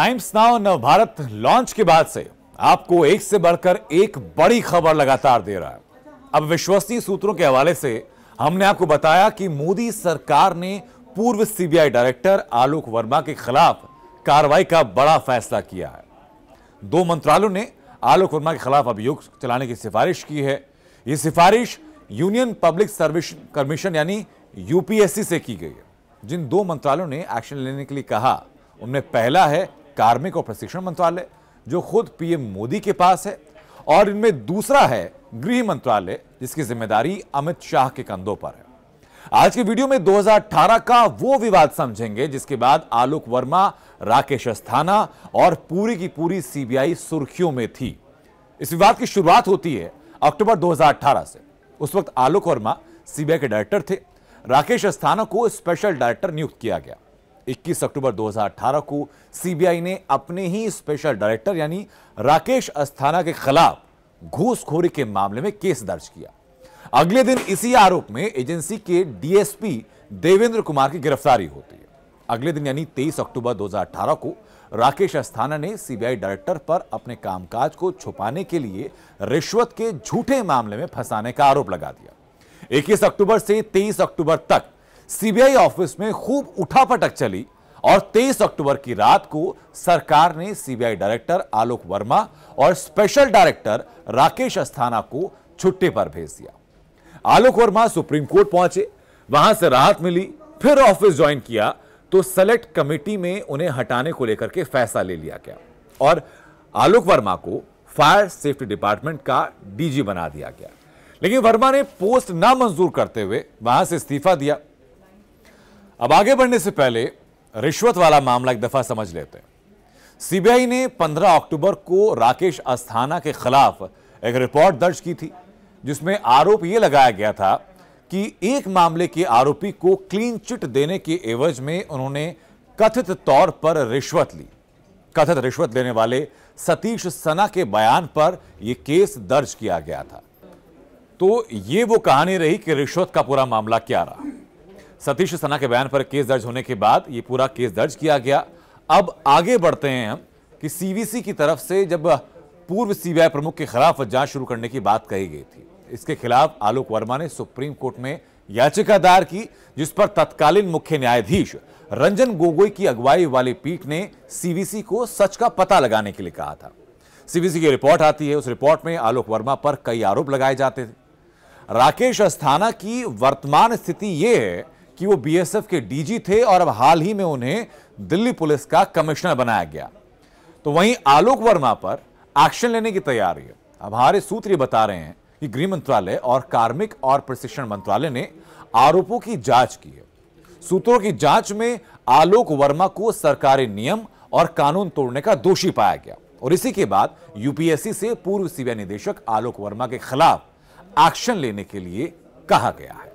times now Navbharat launch के बाद से आपको एक से बढ़कर एक बड़ी खबर लगातार दे रहा है अब विश्वसनीय सूत्रों के हवाले से हमने आपको बताया कि मोदी सरकार ने पूर्व सीबीआई डायरेक्टर आलोक वर्मा के खिलाफ कार्रवाई का बड़ा फैसला किया है दो मंत्रालयों ने आलोक वर्मा के खिलाफ अभियोग चलाने की सिफारिश की है ये सिफारिश यूनियन पब्लिक सर्विस कमीशन यानी यूपीएससी से की गई है जिन दो मंत्रालयों ने एक्शन लेने के लिए कहा उनमें पहला है कार्मिक और प्रशिक्षण मंत्रालय जो खुद पीएम मोदी के पास है और इनमें दूसरा है गृह मंत्रालय जिसकी जिम्मेदारी अमित शाह के कंधों पर है आज के वीडियो में 2018 का वो विवाद समझेंगे जिसके बाद आलोक वर्मा राकेश अस्थाना और पूरी की पूरी सीबीआई सुर्खियों में थी इस विवाद की शुरुआत होती है अक्टूबर 2018 से उस वक्त आलोक वर्मा सीबीआई के डायरेक्टर थे राकेश अस्थाना को स्पेशल डायरेक्टर नियुक्त किया गया 21 अक्टूबर 2018 को सीबीआई ने अपने ही स्पेशल डायरेक्टर यानी राकेश अस्थाना के खिलाफ घूसखोरी के मामले में केस दर्ज किया अगले दिन इसी आरोप में एजेंसी के डीएसपी देवेंद्र कुमार की गिरफ्तारी होती है अगले दिन यानी 23 अक्टूबर 2018 को राकेश अस्थाना ने सीबीआई डायरेक्टर पर अपने कामकाज को छुपाने के लिए रिश्वत के झूठे मामले में फंसाने का आरोप लगा दिया 21 अक्टूबर से 23 अक्टूबर तक सीबीआई ऑफिस में खूब उठापटक चली और 23 अक्टूबर की रात को सरकार ने सीबीआई डायरेक्टर आलोक वर्मा और स्पेशल डायरेक्टर राकेश अस्थाना को छुट्टी पर भेज दिया आलोक वर्मा सुप्रीम कोर्ट पहुंचे वहां से राहत मिली फिर ऑफिस ज्वाइन किया तो सेलेक्ट कमेटी में उन्हें हटाने को लेकर के फैसला ले लिया गया और आलोक वर्मा को फायर सेफ्टी डिपार्टमेंट का डीजी बना दिया गया लेकिन वर्मा ने पोस्ट ना मंजूर करते हुए वहां से इस्तीफा दिया अब आगे बढ़ने से पहले रिश्वत वाला मामला एक दफा समझ लेते हैं सीबीआई ने 15 अक्टूबर को राकेश अस्थाना के खिलाफ एक रिपोर्ट दर्ज की थी जिसमें आरोप यह लगाया गया था कि एक मामले के आरोपी को क्लीन चिट देने के एवज में उन्होंने कथित तौर पर रिश्वत ली कथित रिश्वत लेने वाले सतीश सना के बयान पर यह केस दर्ज किया गया था तो ये वो कहानी रही कि रिश्वत का पूरा मामला क्या रहा सतीश सना के बयान पर केस दर्ज होने के बाद ये पूरा केस दर्ज किया गया अब आगे बढ़ते हैं हम कि सीवीसी की तरफ से जब पूर्व सीबीआई प्रमुख के खिलाफ जांच शुरू करने की बात कही गई थी इसके खिलाफ आलोक वर्मा ने सुप्रीम कोर्ट में याचिका दायर की जिस पर तत्कालीन मुख्य न्यायाधीश रंजन गोगोई की अगुवाई वाली पीठ ने सीवीसी को सच का पता लगाने के लिए कहा था सीबीसी की रिपोर्ट आती है उस रिपोर्ट में आलोक वर्मा पर कई आरोप लगाए जाते थे राकेश अस्थाना की वर्तमान स्थिति यह है कि वो बीएसएफ के डीजी थे और अब हाल ही में उन्हें दिल्ली पुलिस का कमिश्नर बनाया गया तो वहीं आलोक वर्मा पर एक्शन लेने की तैयारी है अब हमारे सूत्र बता रहे हैं कि गृह मंत्रालय और कार्मिक और प्रशिक्षण मंत्रालय ने आरोपों की जांच की है सूत्रों की जांच में आलोक वर्मा को सरकारी नियम और कानून तोड़ने का दोषी पाया गया और इसी के बाद यूपीएससी से पूर्व सीबीआई निदेशक आलोक वर्मा के खिलाफ एक्शन लेने के लिए कहा गया है